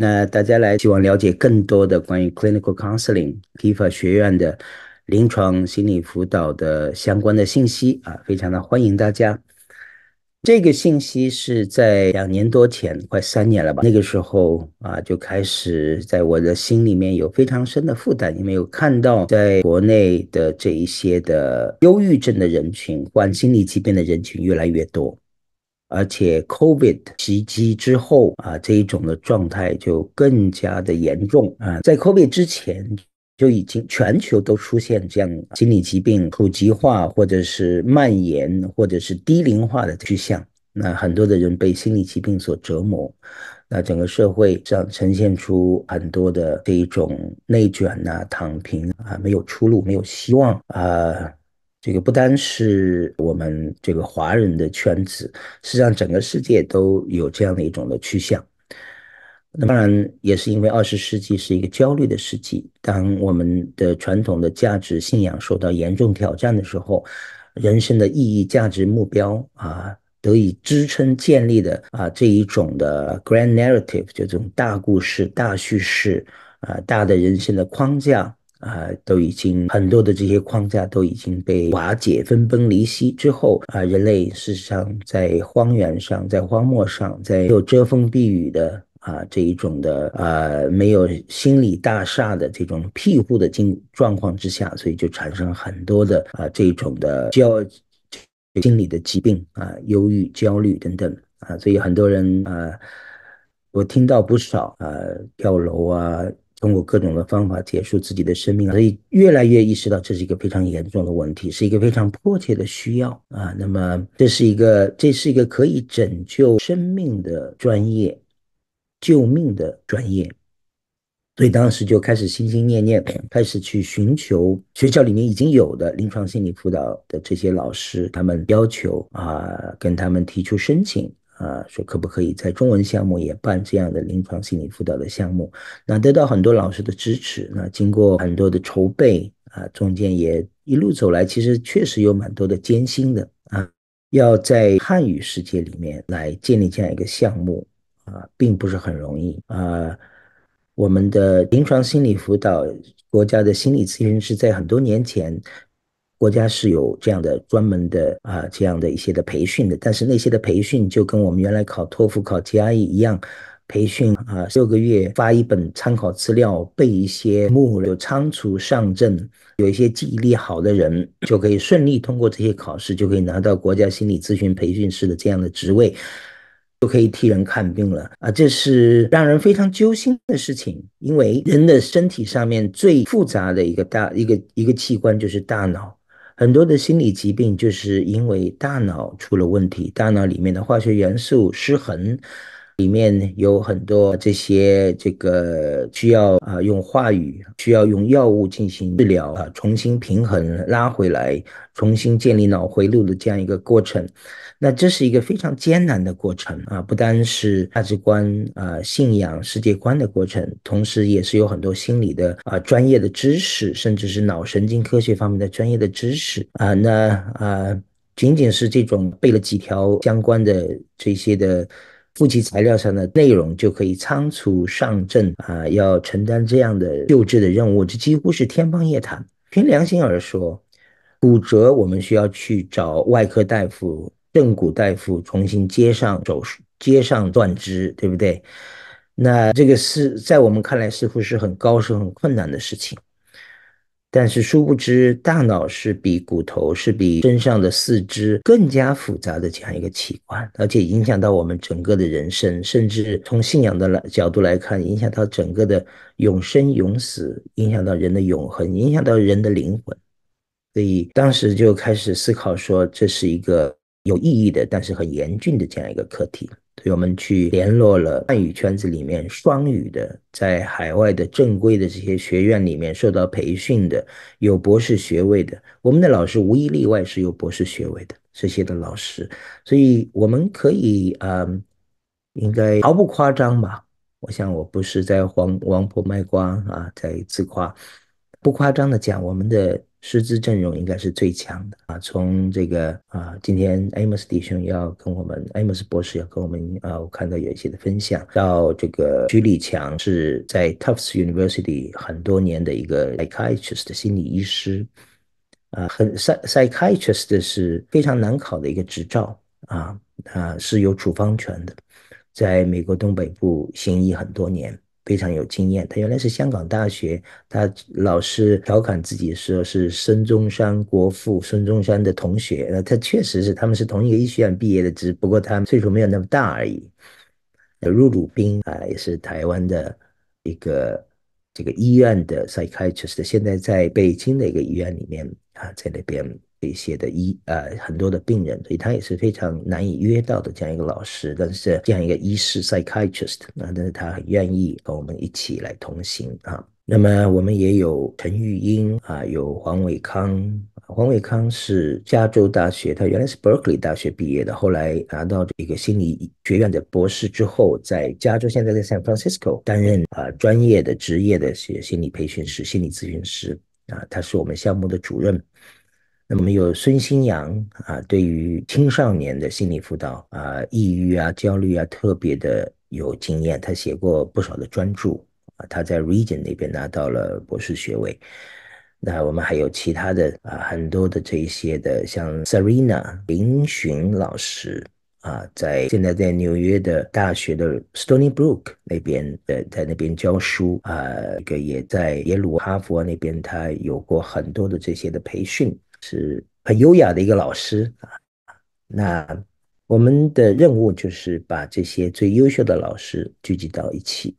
那大家来，希望了解更多的关于 clinical counseling k i f a 学院的临床心理辅导的相关的信息啊，非常的欢迎大家。这个信息是在两年多前，快三年了吧？那个时候啊，就开始在我的心里面有非常深的负担。因为有看到，在国内的这一些的忧郁症的人群，患心理疾病的人群越来越多。而且 COVID 袭击之后啊，这一种的状态就更加的严重啊。在 COVID 之前就已经全球都出现这样心理疾病普及化，或者是蔓延，或者是低龄化的趋向。那很多的人被心理疾病所折磨，那整个社会上呈现出很多的这一种内卷呐、躺平啊，没有出路，没有希望啊。这个不单是我们这个华人的圈子，实际上整个世界都有这样的一种的趋向。那当然也是因为二十世纪是一个焦虑的世纪，当我们的传统的价值信仰受到严重挑战的时候，人生的意义、价值、目标啊，得以支撑建立的啊这一种的 grand narrative 就这种大故事、大叙事啊大的人生的框架。啊，都已经很多的这些框架都已经被瓦解、分崩离析之后啊，人类事实上在荒原上、在荒漠上、在又有遮风避雨的啊这一种的啊没有心理大厦的这种庇护的境状况之下，所以就产生很多的啊这一种的焦心理的疾病啊，忧郁、焦虑等等啊，所以很多人啊，我听到不少啊跳楼啊。通过各种的方法结束自己的生命，所以越来越意识到这是一个非常严重的问题，是一个非常迫切的需要啊。那么这是一个这是一个可以拯救生命的专业，救命的专业，所以当时就开始心心念念，开始去寻求学校里面已经有的临床心理辅导的这些老师，他们要求啊，跟他们提出申请。啊，说可不可以在中文项目也办这样的临床心理辅导的项目？那得到很多老师的支持。那经过很多的筹备啊，中间也一路走来，其实确实有蛮多的艰辛的啊。要在汉语世界里面来建立这样一个项目啊，并不是很容易啊。我们的临床心理辅导，国家的心理咨询师在很多年前。国家是有这样的专门的啊，这样的一些的培训的，但是那些的培训就跟我们原来考托福、考 GRE 一样，培训啊，六个月发一本参考资料，背一些目有仓储上阵，有一些记忆力好的人就可以顺利通过这些考试，就可以拿到国家心理咨询培训师的这样的职位，就可以替人看病了啊！这是让人非常揪心的事情，因为人的身体上面最复杂的一个大一个一个器官就是大脑。很多的心理疾病就是因为大脑出了问题，大脑里面的化学元素失衡，里面有很多这些这个需要啊用话语，需要用药物进行治疗啊，重新平衡拉回来，重新建立脑回路的这样一个过程。那这是一个非常艰难的过程啊，不单是价值观啊、信仰、世界观的过程，同时也是有很多心理的啊、专业的知识，甚至是脑神经科学方面的专业的知识啊。那啊，仅仅是这种背了几条相关的这些的复习材料上的内容就可以仓促上阵啊，要承担这样的救治的任务，这几乎是天方夜谭。凭良心而说，骨折我们需要去找外科大夫。正骨大夫重新接上手术，接上断肢，对不对？那这个是，在我们看来似乎是很高深、很困难的事情。但是殊不知，大脑是比骨头、是比身上的四肢更加复杂的这样一个器官，而且影响到我们整个的人生，甚至从信仰的来角度来看，影响到整个的永生永死，影响到人的永恒，影响到人的灵魂。所以当时就开始思考说，这是一个。有意义的，但是很严峻的这样一个课题，所以我们去联络了汉语圈子里面双语的，在海外的正规的这些学院里面受到培训的，有博士学位的，我们的老师无一例外是有博士学位的这些的老师，所以我们可以嗯，应该毫不夸张吧？我想我不是在黄王婆卖瓜啊，在自夸，不夸张的讲我们的。师资阵容应该是最强的啊！从这个啊，今天艾 o s 弟兄要跟我们，艾 o s 博士要跟我们啊，我看到有一些的分享。到这个徐立强是在 Tufts University 很多年的一个 psychiatrist 心理医师啊，很 psychiatrist 是非常难考的一个执照啊啊，是有处方权的，在美国东北部行医很多年。非常有经验，他原来是香港大学，他老是调侃自己说，是孙中山国父孙中山的同学，那他确实是，他们是同一个医学院毕业的，只不过他岁数没有那么大而已。入鲁宾啊，也是台湾的一个这个医院的 psychiatrist，现在在北京的一个医院里面啊，在那边。这些的医呃很多的病人，所以他也是非常难以约到的这样一个老师。但是这样一个医师 psychiatrist 啊，但是他很愿意和我们一起来同行啊。那么我们也有陈玉英啊，有黄伟康。黄伟康是加州大学，他原来是 Berkeley 大学毕业的，后来拿到一个心理学院的博士之后，在加州现在在 San Francisco 担任啊专业的职业的学心理培训师、心理咨询师啊，他是我们项目的主任。那么有孙新阳啊，对于青少年的心理辅导啊，抑郁啊、焦虑啊，特别的有经验。他写过不少的专著啊，他在 r e g i o n 那边拿到了博士学位。那我们还有其他的啊，很多的这一些的，像 Serena 林寻老师啊，在现在在纽约的大学的 Stony Brook 那边的，在那边教书啊，一个也在耶鲁、哈佛那边，他有过很多的这些的培训。是很优雅的一个老师啊，那我们的任务就是把这些最优秀的老师聚集到一起，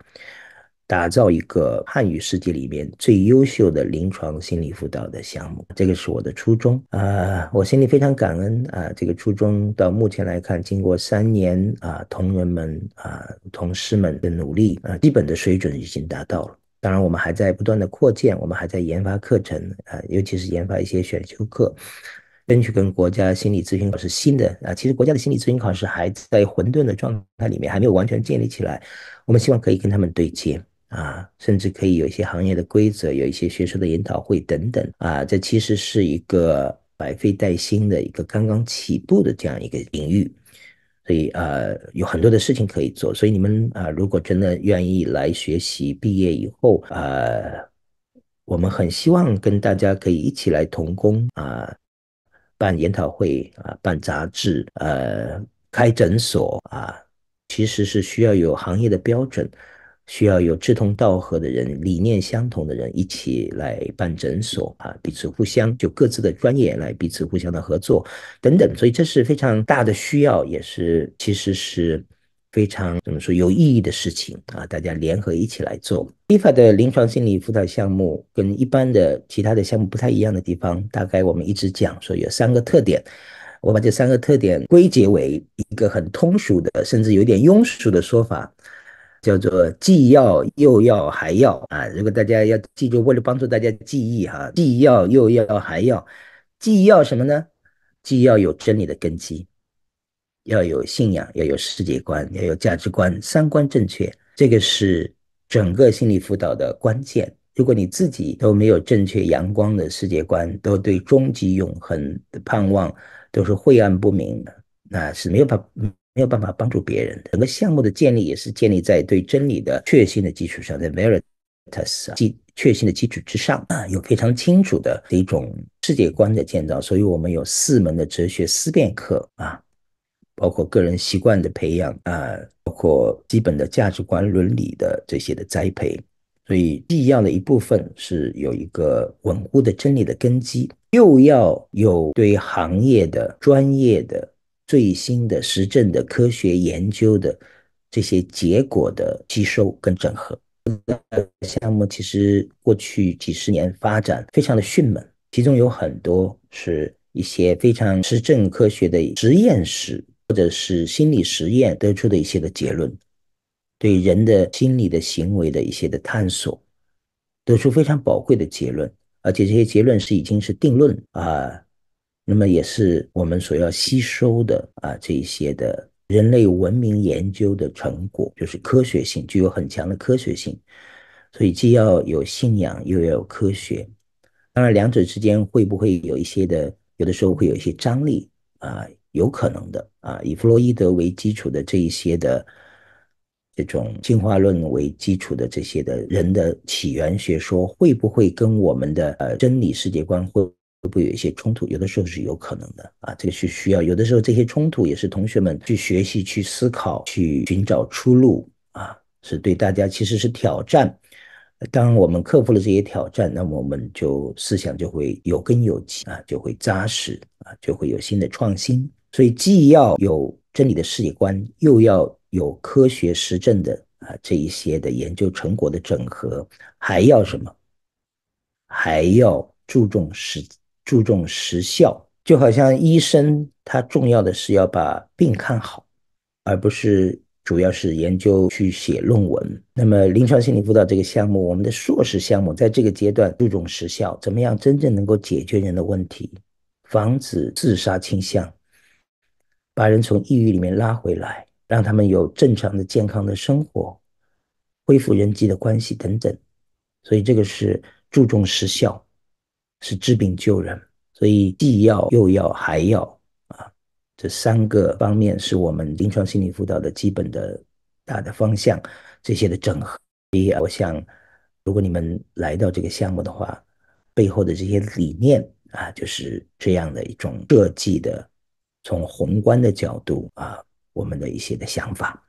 打造一个汉语世界里面最优秀的临床心理辅导的项目。这个是我的初衷啊，我心里非常感恩啊。这个初衷到目前来看，经过三年啊，同仁们啊，同事们的努力啊，基本的水准已经达到了。当然，我们还在不断的扩建，我们还在研发课程啊，尤其是研发一些选修课，争取跟国家心理咨询考试新的啊，其实国家的心理咨询考试还在混沌的状态里面，还没有完全建立起来。我们希望可以跟他们对接啊，甚至可以有一些行业的规则，有一些学术的研讨会等等啊，这其实是一个百废待兴的一个刚刚起步的这样一个领域。所以呃，有很多的事情可以做。所以你们啊，如果真的愿意来学习，毕业以后啊，我们很希望跟大家可以一起来同工啊，办研讨会啊，办杂志呃，开诊所啊，其实是需要有行业的标准。需要有志同道合的人、理念相同的人一起来办诊所啊，彼此互相就各自的专业来彼此互相的合作等等，所以这是非常大的需要，也是其实是非常怎么说有意义的事情啊，大家联合一起来做。e f a 的临床心理辅导项目跟一般的其他的项目不太一样的地方，大概我们一直讲说有三个特点，我把这三个特点归结为一个很通俗的，甚至有点庸俗的说法。叫做既要又要还要啊！如果大家要记住，为了帮助大家记忆哈，既要又要还要，既要什么呢？既要有真理的根基，要有信仰，要有世界观，要有价值观，三观正确，这个是整个心理辅导的关键。如果你自己都没有正确阳光的世界观，都对终极永恒的盼望都是晦暗不明的，那是没有法。没有办法帮助别人整个项目的建立，也是建立在对真理的确信的基础上，在 veritas 基确信的基础之上啊，有非常清楚的一种世界观的建造。所以，我们有四门的哲学思辨课啊，包括个人习惯的培养啊，包括基本的价值观、伦理的这些的栽培。所以，必要的一部分是有一个稳固的真理的根基，又要有对行业的专业的。最新的实证的科学研究的这些结果的吸收跟整合，项目其实过去几十年发展非常的迅猛，其中有很多是一些非常实证科学的实验室或者是心理实验得出的一些的结论，对人的心理的行为的一些的探索，得出非常宝贵的结论，而且这些结论是已经是定论啊。那么也是我们所要吸收的啊，这一些的人类文明研究的成果，就是科学性具有很强的科学性，所以既要有信仰，又要有科学。当然，两者之间会不会有一些的，有的时候会有一些张力啊？有可能的啊。以弗洛伊德为基础的这一些的这种进化论为基础的这些的人的起源学说，会不会跟我们的呃真理世界观会？会不会有一些冲突？有的时候是有可能的啊，这个是需要有的时候这些冲突也是同学们去学习、去思考、去寻找出路啊，是对大家其实是挑战。当我们克服了这些挑战，那么我们就思想就会有根有基啊，就会扎实啊，就会有新的创新。所以既要有真理的世界观，又要有科学实证的啊这一些的研究成果的整合，还要什么？还要注重实注重实效，就好像医生，他重要的是要把病看好，而不是主要是研究去写论文。那么，临床心理辅导这个项目，我们的硕士项目，在这个阶段注重实效，怎么样真正能够解决人的问题，防止自杀倾向，把人从抑郁里面拉回来，让他们有正常的健康的生活，恢复人际的关系等等。所以，这个是注重实效。是治病救人，所以既要又要还要啊，这三个方面是我们临床心理辅导的基本的大的方向，这些的整合。所以我想，如果你们来到这个项目的话，背后的这些理念啊，就是这样的一种设计的，从宏观的角度啊，我们的一些的想法。